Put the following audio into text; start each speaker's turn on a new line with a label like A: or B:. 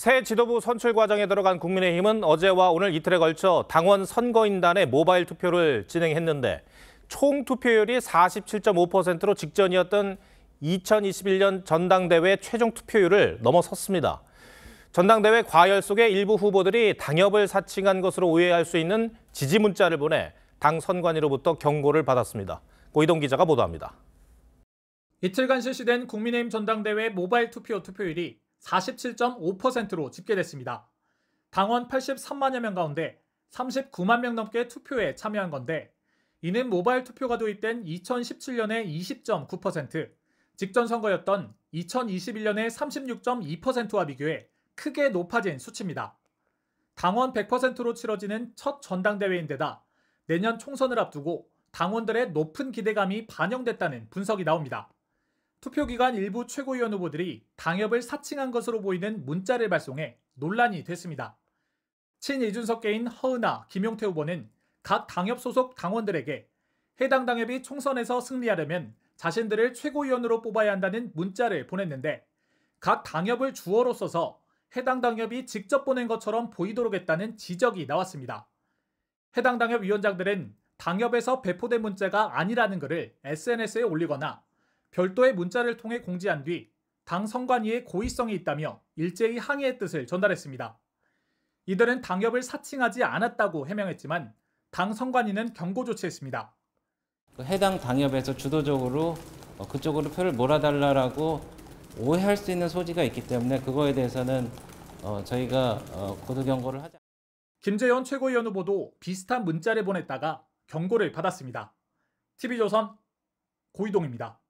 A: 새 지도부 선출 과정에 들어간 국민의힘은 어제와 오늘 이틀에 걸쳐 당원 선거인단의 모바일 투표를 진행했는데 총 투표율이 47.5%로 직전이었던 2021년 전당대회 최종 투표율을 넘어섰습니다. 전당대회 과열 속에 일부 후보들이 당협을 사칭한 것으로 오해할 수 있는 지지 문자를 보내 당 선관위로부터 경고를 받았습니다. 고이동 기자가 보도합니다.
B: 이틀간 실시된 국민의힘 전당대회 모바일 투표 투표율이 47.5%로 집계됐습니다. 당원 83만여 명 가운데 39만 명 넘게 투표에 참여한 건데 이는 모바일 투표가 도입된 2017년의 20.9%, 직전 선거였던 2021년의 36.2%와 비교해 크게 높아진 수치입니다. 당원 100%로 치러지는 첫 전당대회인데다 내년 총선을 앞두고 당원들의 높은 기대감이 반영됐다는 분석이 나옵니다. 투표기간 일부 최고위원 후보들이 당협을 사칭한 것으로 보이는 문자를 발송해 논란이 됐습니다. 친이준석계인 허은아, 김용태 후보는 각 당협 소속 당원들에게 해당 당협이 총선에서 승리하려면 자신들을 최고위원으로 뽑아야 한다는 문자를 보냈는데 각 당협을 주어로 써서 해당 당협이 직접 보낸 것처럼 보이도록 했다는 지적이 나왔습니다. 해당 당협 위원장들은 당협에서 배포된 문자가 아니라는 글을 SNS에 올리거나 별도의 문자를 통해 공지한 뒤 당 선관위의 고의성이 있다며 일제히 항의의 뜻을 전달했습니다. 이들은 당협을 사칭하지 않았다고 해명했지만 당 선관위는 경고 조치했습니다.
A: 해당 당협에서 주도적으로 어, 그쪽으로 표를 몰아달라라고 오해할 수 있는 소지가 있기 때문에 그거에 대해서는 어, 저희가 어, 고도 경고를 하자.
B: 김재현 최고위원 후보도 비슷한 문자를 보냈다가 경고를 받았습니다. TV조선 고이동입니다.